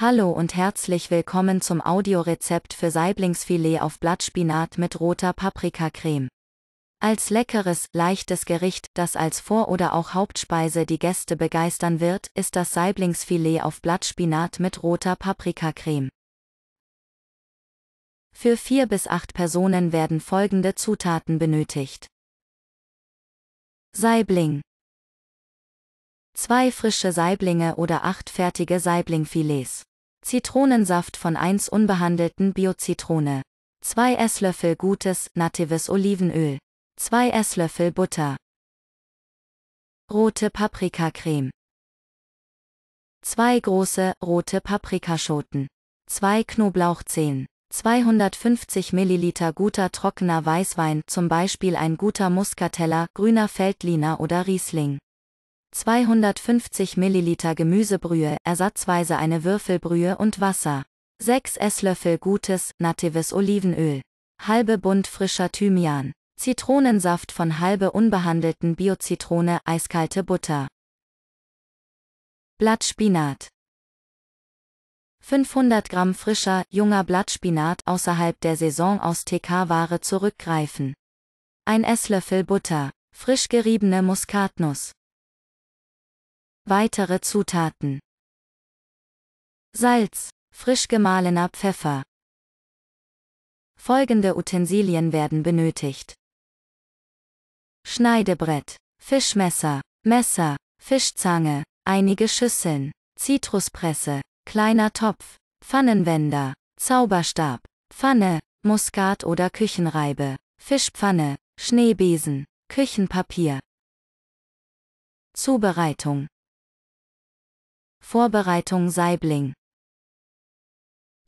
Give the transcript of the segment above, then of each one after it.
Hallo und herzlich willkommen zum Audiorezept für Saiblingsfilet auf Blattspinat mit roter Paprikacreme. Als leckeres, leichtes Gericht, das als Vor- oder auch Hauptspeise die Gäste begeistern wird, ist das Saiblingsfilet auf Blattspinat mit roter Paprikacreme. Für vier bis acht Personen werden folgende Zutaten benötigt. Saibling. Zwei frische Saiblinge oder acht fertige Saiblingfilets. Zitronensaft von 1 unbehandelten Biozitrone. 2 Esslöffel gutes, natives Olivenöl. 2 Esslöffel Butter. Rote Paprikacreme. 2 große, rote Paprikaschoten. 2 Knoblauchzehen. 250 ml guter trockener Weißwein, zum Beispiel ein guter Muscatella, grüner Feldliner oder Riesling. 250 ml Gemüsebrühe, ersatzweise eine Würfelbrühe und Wasser. 6 Esslöffel gutes, natives Olivenöl. Halbe Bund frischer Thymian. Zitronensaft von halbe unbehandelten Biozitrone, eiskalte Butter. Blattspinat. 500 Gramm frischer, junger Blattspinat außerhalb der Saison aus TK-Ware zurückgreifen. Ein Esslöffel Butter, frisch geriebene Muskatnuss, Weitere Zutaten. Salz, frisch gemahlener Pfeffer. Folgende Utensilien werden benötigt. Schneidebrett, Fischmesser, Messer, Fischzange, einige Schüsseln, Zitruspresse, kleiner Topf, Pfannenwender, Zauberstab, Pfanne, Muskat oder Küchenreibe, Fischpfanne, Schneebesen, Küchenpapier. Zubereitung Vorbereitung Saibling.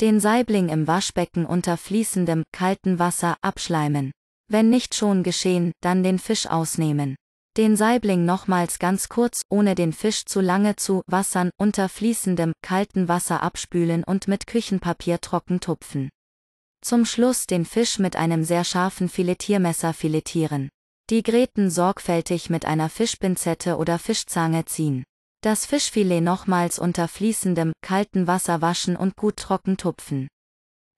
Den Saibling im Waschbecken unter fließendem, kalten Wasser abschleimen. Wenn nicht schon geschehen, dann den Fisch ausnehmen. Den Saibling nochmals ganz kurz, ohne den Fisch zu lange zu wassern, unter fließendem, kalten Wasser abspülen und mit Küchenpapier trocken tupfen. Zum Schluss den Fisch mit einem sehr scharfen Filetiermesser filetieren. Die Gräten sorgfältig mit einer Fischpinzette oder Fischzange ziehen. Das Fischfilet nochmals unter fließendem, kalten Wasser waschen und gut trocken tupfen.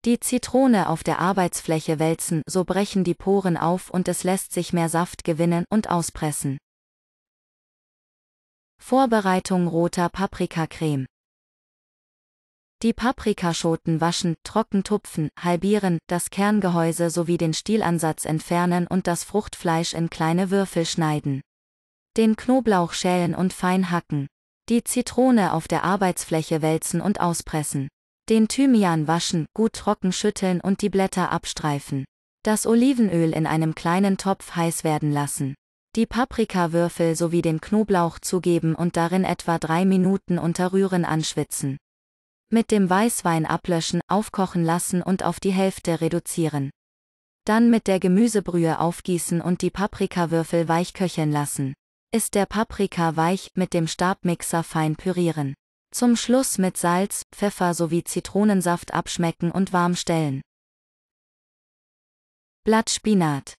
Die Zitrone auf der Arbeitsfläche wälzen, so brechen die Poren auf und es lässt sich mehr Saft gewinnen und auspressen. Vorbereitung roter Paprikacreme. Die Paprikaschoten waschen, trocken tupfen, halbieren, das Kerngehäuse sowie den Stielansatz entfernen und das Fruchtfleisch in kleine Würfel schneiden. Den Knoblauch schälen und fein hacken. Die Zitrone auf der Arbeitsfläche wälzen und auspressen. Den Thymian waschen, gut trocken schütteln und die Blätter abstreifen. Das Olivenöl in einem kleinen Topf heiß werden lassen. Die Paprikawürfel sowie den Knoblauch zugeben und darin etwa drei Minuten unter Rühren anschwitzen. Mit dem Weißwein ablöschen, aufkochen lassen und auf die Hälfte reduzieren. Dann mit der Gemüsebrühe aufgießen und die Paprikawürfel weich köcheln lassen ist der Paprika weich, mit dem Stabmixer fein pürieren. Zum Schluss mit Salz, Pfeffer sowie Zitronensaft abschmecken und warm stellen. Blattspinat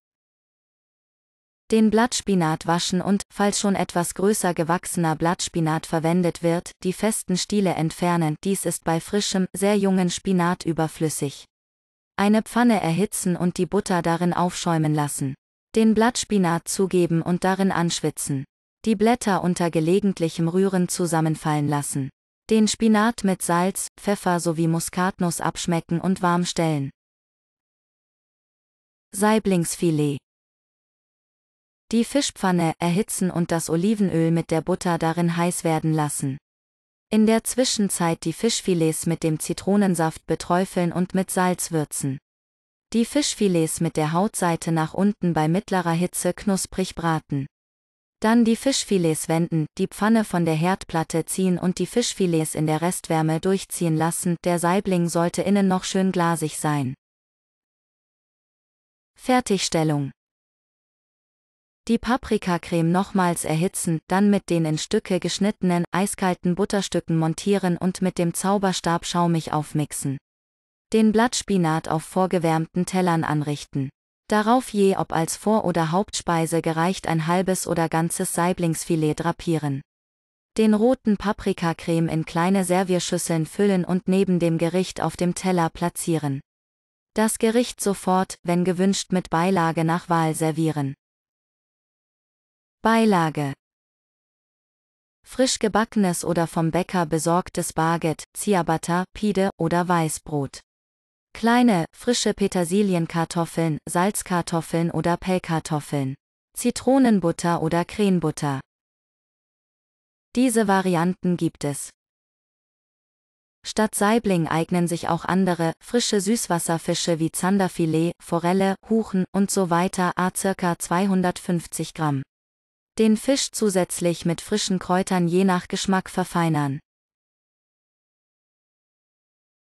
den Blattspinat waschen und, falls schon etwas größer gewachsener Blattspinat verwendet wird, die festen Stiele entfernen, dies ist bei frischem, sehr jungen Spinat überflüssig. Eine Pfanne erhitzen und die Butter darin aufschäumen lassen. Den Blattspinat zugeben und darin anschwitzen. Die Blätter unter gelegentlichem Rühren zusammenfallen lassen. Den Spinat mit Salz, Pfeffer sowie Muskatnuss abschmecken und warm stellen. Saiblingsfilet. Die Fischpfanne erhitzen und das Olivenöl mit der Butter darin heiß werden lassen. In der Zwischenzeit die Fischfilets mit dem Zitronensaft beträufeln und mit Salz würzen. Die Fischfilets mit der Hautseite nach unten bei mittlerer Hitze knusprig braten. Dann die Fischfilets wenden, die Pfanne von der Herdplatte ziehen und die Fischfilets in der Restwärme durchziehen lassen, der Saibling sollte innen noch schön glasig sein. Fertigstellung die Paprikacreme nochmals erhitzen, dann mit den in Stücke geschnittenen, eiskalten Butterstücken montieren und mit dem Zauberstab schaumig aufmixen. Den Blattspinat auf vorgewärmten Tellern anrichten. Darauf je ob als Vor- oder Hauptspeise gereicht ein halbes oder ganzes Saiblingsfilet drapieren. Den roten Paprikacreme in kleine Servierschüsseln füllen und neben dem Gericht auf dem Teller platzieren. Das Gericht sofort, wenn gewünscht mit Beilage nach Wahl servieren. Beilage Frisch gebackenes oder vom Bäcker besorgtes Barget, Ciabatta, Pide oder Weißbrot. Kleine, frische Petersilienkartoffeln, Salzkartoffeln oder Pellkartoffeln. Zitronenbutter oder Cremebutter. Diese Varianten gibt es. Statt Saibling eignen sich auch andere, frische Süßwasserfische wie Zanderfilet, Forelle, Huchen und so weiter a ca. 250 Gramm. Den Fisch zusätzlich mit frischen Kräutern je nach Geschmack verfeinern.